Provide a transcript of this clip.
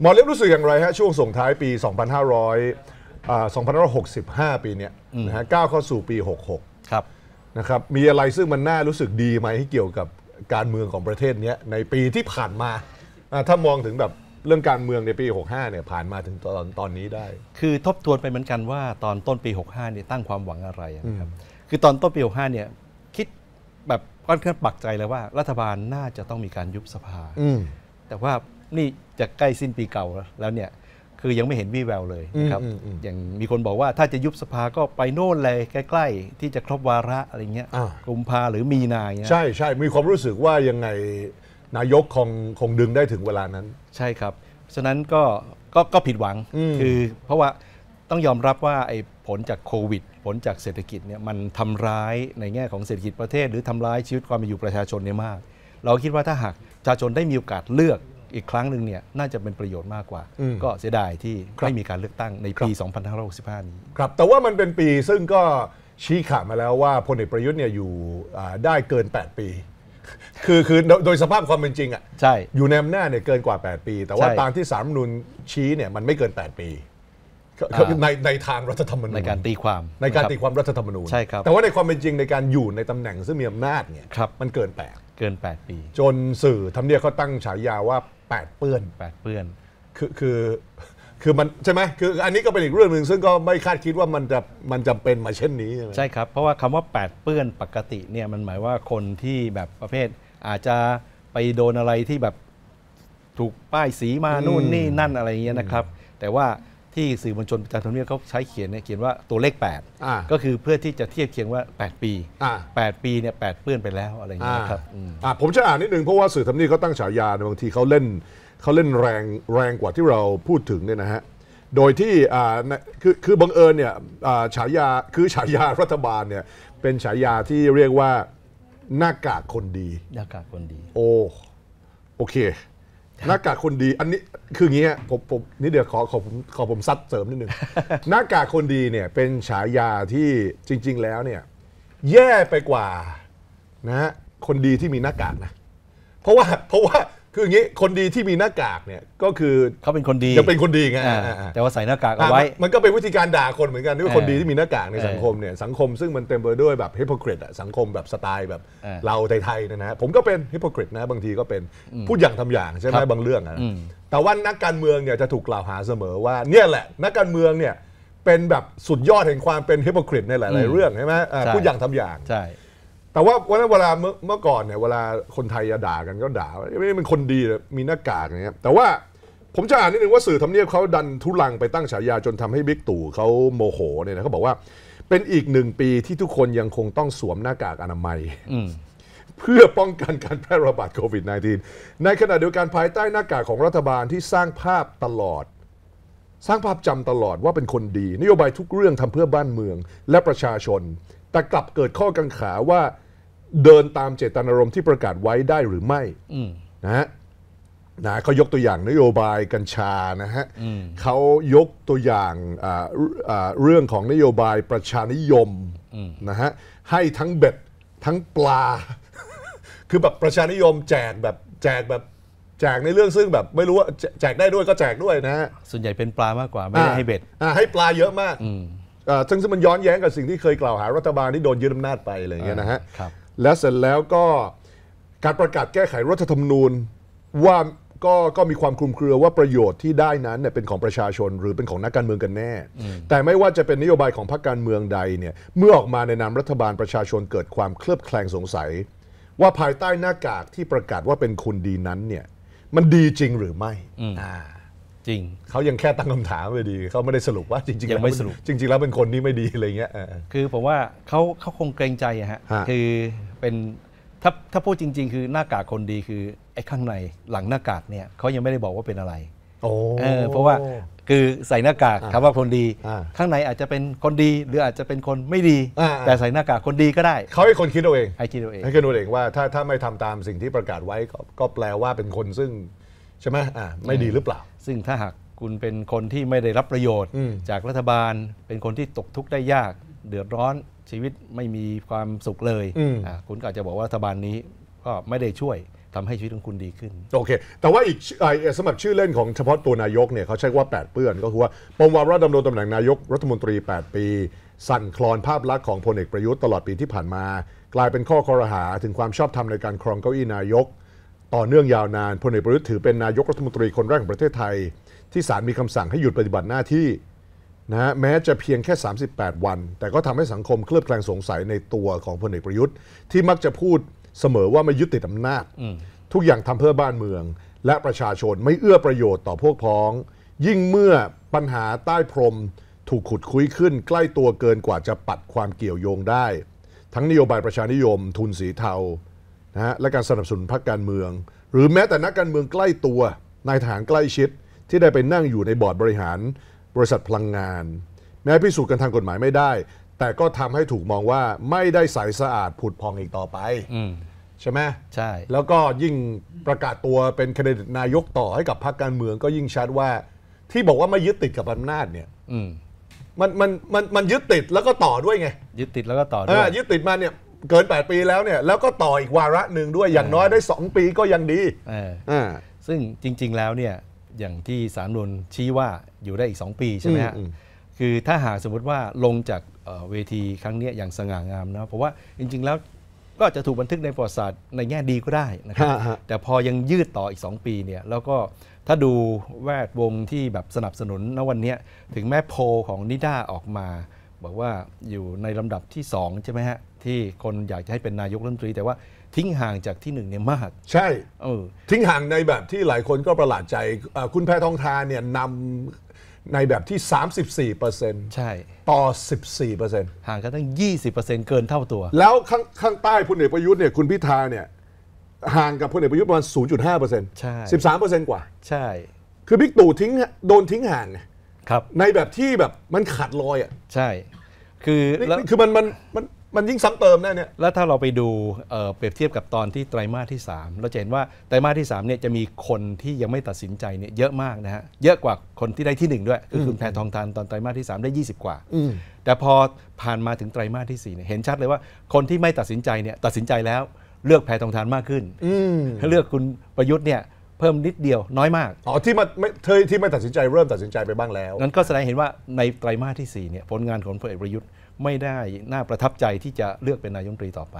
หมอเล็บรู้สึกอย่างไรฮะ ช่วงส่งท้ายปี 2500อ่า2565 ปีเนี้ยนะฮะก้าวเข้าสู่ปี 66ครับนะครับมีอะไรซึ่งมันน่ารู้สึกดีไหมที่เกี่ยวกับการเมืองของประเทศเนี้ยในปีที่ผ่านมาถ้ามองถึงแบบเรื่องการเมืองในปี 65เนี่ยผ่านมาถึงตอนตอนนี้ได้ คือทบทวนไปเหมือนกันว่า ตอนต้นปี 65เนี่ยตั้งความหวังอะไรนะครับคือตอนต้นปี65เนี่ยคิดแบบค่อนข้างปักใจเลยว่ารัฐบาลน่าจะต้องมีการยุบสภาแต่ว่านี่จะใกล้สิ้นปีเก่าแล้วเนี่ย คือยังไม่เห็นวี่แววเลยนะครับอย่างมีคนบอกว่าถ้าจะยุบสภาก็ไปโน่นเลยใกล้ๆ ที่จะครบวาระอะไรเงี้ยกุมภาหรือมีนาย ใช่ใช่มีความรู้สึกว่ายังไงนายกคงคงดึงได้ถึงเวลานั้น ใช่ครับ ฉะนั้นก็ก็ก็ผิดหวังคือเพราะว่าต้องยอมรับว่าไอ้ผลจากโควิด ผลจากเศรษฐกิจเนี่ยมันทำร้ายในแง่ของเศรษฐกิจประเทศ หรือทำร้ายชีวิตความเป็นอยู่ประชาชนเนี่ยมาก เราคิดว่าถ้าหากประชาชนได้มีโอกาสเลือกอีกครั้งหนึ่งเนี่ยน่าจะเป็นประโยชน์มากกว่า ก็เสียดายที่ไม่มีการเลือกตั้งในปี 2565นี้ครับ แต่ว่ามันเป็นปีซึ่งก็ชี้ขาดมาแล้วว่าพลเอกประยุทธ์เนี่ยอยู่ได้เกิน 8 ปีคือคือโดยสภาพความเป็นจริงอ่ะใช่อยู่ในอำนาจเนี่ยเกินกว่า 8 ปี แต่ว่าตามที่สามนุนชี้เนี่ยมันไม่เกิน 8 ปีในในทางรัฐธรรมนูญในการตีความในการตีความรัฐธรรมนูญใช่ครับแต่ว่าในความเป็นจริงในการอยู่ในตำแหน่งซึ่งมีอำนาจเนี่ยมันเกิน 8 เกิน 8 ปี จนสื่อทำเนียบเขาตั้งฉายาว่าปดเปื้อนแปดเปื้อนคือคือคือมันใช่ไหมคืออันนี้ก็เป็นอีกเรื่องหนึ่งซึ่งก็ไม่คาดคิดว่ามันจะมันจำเป็นมาเช่นนี้ใช่ไหมใช่ครับเพราะว่าคำว่าแปดเปื้อนปกติเนี่ยมันหมายว่าคนที่แบบประเภท อาจจะไปโดนอะไรที่แบบถูกป้ายสีมานู่นนี่นั่นอะไรเงี้ยนะครับ แต่ว่าที่สื่อมวลชนประจำทำเนียบเขาใช้เขียนเนี่ยเขียนว่าตัวเลข 8 ก็คือเพื่อที่จะเทียบเคียงว่า 8 ปี8ปีเนี่ยแปดเปื้อนไปแล้วอะไรอย่างเงี้ยครับผมจะอ่านนิดนึงเพราะว่าสื่อทำเนียบเขาตั้งฉายาบางทีเขาเล่นเขาเล่นแรงแรงกว่าที่เราพูดถึงเนี่ยนะฮะโดยที่คือคือบังเอิญเนี่ยฉายาคือฉายารัฐบาลเนี่ยเป็นฉายาที่เรียกว่าหน้ากากคนดีหน้ากากคนดี โอ้โอเคหน้ากากคนดีอันนี้คืออย่างนี้ผมผมนี่เดี๋ยวขอขอผมขอผมซัดเสริมนิดนึงหน้ากากคนดีเนี่ยเป็นฉายาที่จริง ๆ แล้วเนี่ย แย่ไปกว่า นะฮะ คนดีที่มีหน้ากากนะ เพราะว่าเพราะว่าคืออย่างนี้คนดีที่มีหน้ากากเนี่ยก็คือเขาเป็นคนดีจะเป็นคนดีไงแต่ว่าใส่หน้ากากเอาไว้มันก็เป็นวิธีการด่าคนเหมือนกันที่ว่าคนดีที่มีหน้ากากในสังคมเนี่ยสังคมซึ่งมันเต็มไปด้วยแบบฮิปโปคริตอะสังคมแบบสไตล์แบบเราไทยๆนะฮะผมก็เป็นฮิปโปคริตนะบางทีก็เป็นพูดอย่างทำอย่างใช่ไหมบางเรื่องอะแต่ว่านักการเมืองเนี่ยจะถูกกล่าวหาเสมอว่า เนี่ยแหละนักการเมืองเนี่ยเป็นแบบสุดยอดแห่งความเป็นฮิปโปคริตในหลาย ๆ เรื่องใช่ไหมพูดอย่างทำอย่างใช่แต่ว่าวันนั้นเวลาเมื่อก่อนเนี่ยเวลาคนไทยจะด่ากันก็ด่าไม่ได้เป็นคนดีมีหน้ากากเนี่ยแต่ว่าผมจะอ่านนิดนึงว่าสื่อทำเนียบเขาดันทุลังไปตั้งฉายา จนทำให้บิ๊กตู่เขาโมโหเนี่ยนะเขาบอกว่า เป็นอีกหนึ่งปีที่ทุกคนยังคงต้องสวมหน้ากากอนามัยเพื่อป้องกันการแพร่ระบาดโควิด -19 ในขณะเดียวกันภายใต้หน้ากากของรัฐบาลที่สร้างภาพตลอด สร้างภาพจำตลอดว่าเป็นคนดีนโยบายทุกเรื่องทำเพื่อบ้านเมืองและประชาชนแต่กลับเกิดข้อกังขาว่าเดินตามเจตนารมณ์ที่ประกาศไว้ได้หรือไม่นะฮะนะเขายกตัวอย่างนโยบายกัญชานะฮะเขายกตัวอย่างเรื่องของนโยบายประชานิยมนะฮะ ให้ทั้งเบ็ดทั้งปลา คือแบบประชานิยม แจกแบบแจกแบบแจกในเรื่องซึ่งแบบ ไม่รู้ว่าแจกได้ด้วยก็แจกด้วยนะส่วนใหญ่เป็นปลามากกว่าไม่ได้ให้เบ็ดให้ปลาเยอะมากซึ่งมันย้อนแย้งกับสิ่งที่เคยกล่าวหารัฐบาลที่โดนยึดอำนาจไปอะไรอย่างเงี้ยนะฮะแล้วเสร็จแล้วก็การประกาศแก้ไขรัฐธรรมนูญว่าก็ก็มีความคลุมเครือว่าประโยชน์ที่ได้นั้นเนี่ยเป็นของประชาชนหรือเป็นของนักการเมืองกันแน่ แต่ไม่ว่าจะเป็นนโยบายของพรรคการเมืองใดเนี่ยเมื่อออกมาในนามรัฐบาลประชาชนเกิดความเคลือบแคลงสงสัย ว่าภายใต้หน้ากากที่ประกาศว่าเป็นคนดีนั้นเนี่ยมันดีจริงหรือไม่อ่าจริงเขายังแค่ตั้งคำถามไปดี เขาไม่ได้สรุปว่าจริงๆยังไม่สรุปจริงๆแล้วเป็นคนที่ไม่ดีอะไรเงี้ยคือผมว่าเขาเขาคงเกรงใจฮะคือเป็นถ้าถ้าพูดจริง ๆ คือหน้ากากคนดีคือไอ้ข้างในหลังหน้ากากเนี่ยเขายังไม่ได้บอกว่าเป็นอะไร โอเพราะว่าคือใส่หน้ากากคำว่าคนดี ข้างในอาจจะเป็นคนดีหรืออาจจะเป็นคนไม่ดี แต่ใส่หน้ากากคนดีก็ได้เขาให้คนคิดเอาเองให้คิดเอาเองให้คิดเอาเองว่าถ้าถ้าไม่ทำตามสิ่งที่ประกาศไว้ก็แปลว่าเป็นคนซึ่งใช่ไหมอ่าไม่ดีหรือเปล่าซึ่งถ้าหากคุณเป็นคนที่ไม่ได้รับประโยชน์จากรัฐบาลเป็นคนที่ตกทุกข์ได้ยากเดือดร้อน ชีวิตไม่มีความสุขเลย คุณก็จะบอกว่ารัฐบาลนี้ก็ไม่ได้ช่วยทำให้ชีวิตของคุณดีขึ้น โอเค แต่ว่าอีกสัครชื่อเล่นของเฉพาะตัวนายกเนี่ยเขาใช้ว่า 8เปื้อนก็คือว่า ปมวาระดำรงตำแหน่งนายกรัฐมนตรี 8 ปี สั่นคลอนภาพลักษณ์ของพลเอกประยุทธ์ตลอดปีที่ผ่านมา กลายเป็นข้อคอรหาถึงความชอบธรรมในการครองเก้าอี้นายกต่อเนื่องยาวนานพลเอกประยุทธ์ถือเป็นนายกรัฐมนตรีคนแรกของประเทศไทย ที่ศาลมีคำสั่งให้หยุดปฏิบัติหน้าที่นะฮะแม้จะเพียงแค่ 38 วัน แต่ก็ทำให้สังคมเคลือบแคลงสงสัยในตัวของพลเอกประยุทธ์ที่มักจะพูดเสมอว่าไม่ยึดติดอานาจทุกอย่างทำเพื่อบ้านเมือง และประชาชนไม่เอื้อประโยชน์ต่อพวกพ้อง ยิ่งเมื่อปัญหาใต้พรม ถูกขุดคุยขึ้น ใกล้ตัวเกินกว่าจะปัดความเกี่ยวโยงได้ ทั้งนโยบายประชานิยม ทุนสีเทานะฮะและการสนับสนุนพรรคการเมือง หรือแม้แต่นักการเมืองใกล้ตัวนายทหารใกล้ชิดที่ได้ไปนั่งอยู่ในบอร์ดบริหารบริษัทพลังงาน แม้พิสูจน์กันทางกฎหมายไม่ได้ แต่ก็ทำให้ถูกมองว่าไม่ได้ใสสะอาดผุดพองอีกต่อไปใช่ไหมใช่ แล้วก็ยิ่งประกาศตัวเป็นคนดินตนายกต่อให้กับพรรคการเมือง ก็ยิ่งชัดว่าที่บอกว่าไม่ยึดติดกับอำนาจเนี่ยมันมันมันมันยึดติดแล้วก็ต่อด้วยไงยึดติดแล้วก็ต่อด้วยยึดติดมาเนี่ยเกิน 8 ปีแล้วเนี่ยแล้วก็ต่ออีกวาระหนึ่งด้วยอย่างน้อยได้ 2 ปีก็ยังดี ซึ่งจริงๆแล้วเนี่ยอย่างที่สารนุนชี้ว่าอยู่ได้อีก 2 ปีใช่ไหมฮะคือถ้าหากสมมติว่าลงจากเวทีครั้งนี้อย่างสง่างามนะเพราะว่าจริงๆแล้วก็จะถูกบันทึกในประวัติศาสตร์ในแง่ดีก็ได้นะครับแต่พอยังยืดต่ออีก 2 ปีเนี่ยแล้วก็ถ้าดูแวดวงที่แบบสนับสนุนณวันนี้ถึงแม้โพลของนิด้าออกมาบอกว่าอยู่ในลำดับที่ 2 ใช่ไหมฮะ ที่คนอยากจะให้เป็นนายกรัฐมนตรี แต่ว่าทิ้งห่างจากที่หนึ่งเนี่ยมาก ใช่อทิ้งห่างในแบบที่หลายคนก็ประหลาดใจคุณแพทองทานเนี่ยนำในแบบที่ 34%ใช่ ต่อ 14%ห่างกันตั้ง 20%เปเกินเท่าตัวแล้วข้างางใต้พลเอกประยุทธ์เนี่ยคุณพิธาเนี่ยห่างกับพลเอกประยุทธ์ประมาณ0.5%ใช่13%กว่า ใช่ คือบิ๊กตู่ทิ้งโดนทิ้งห่างครับ ในแบบที่แบบมันขาดลอยอ่ะใช่คือแล้วคือมันมัน มัน มันยิ่งซ้ำเติมแน่เนี่ย แล้วถ้าเราไปดูเปรียบเทียบกับตอนที่ไตรมาสที่ 3 เราจะเห็นว่าไตรมาสที่3เนี่ยจะมีคนที่ยังไม่ตัดสินใจเนี่ยเยอะมากนะฮะ เยอะกว่าคนที่ได้ที่ 1 ด้วย คือคุณแพทองทานตอนไตรมาสที่3ได้20 กว่าแต่พอผ่านมาถึงไตรมาสที่4เนี่ยเห็นชัดเลยว่าคนที่ไม่ตัดสินใจเนี่ยตัดสินใจแล้วเลือกแพทองทานมากขึ้นเลือกคุณประยุทธ์เนี่ยพิ่มนิดเดียวน้อยมากอ๋อที่มาไม่เธอที่ไม่ตัดสินใจเริ่มตัดสินใจไปบ้างแล้ว นั้นก็แสดงเห็นว่าในไตรมาสที่4เนี่ยผลงานของพลเอกประยุทธ์ ไม่ได้น่าประทับใจที่จะเลือกเป็นนายมนตรีต่อไป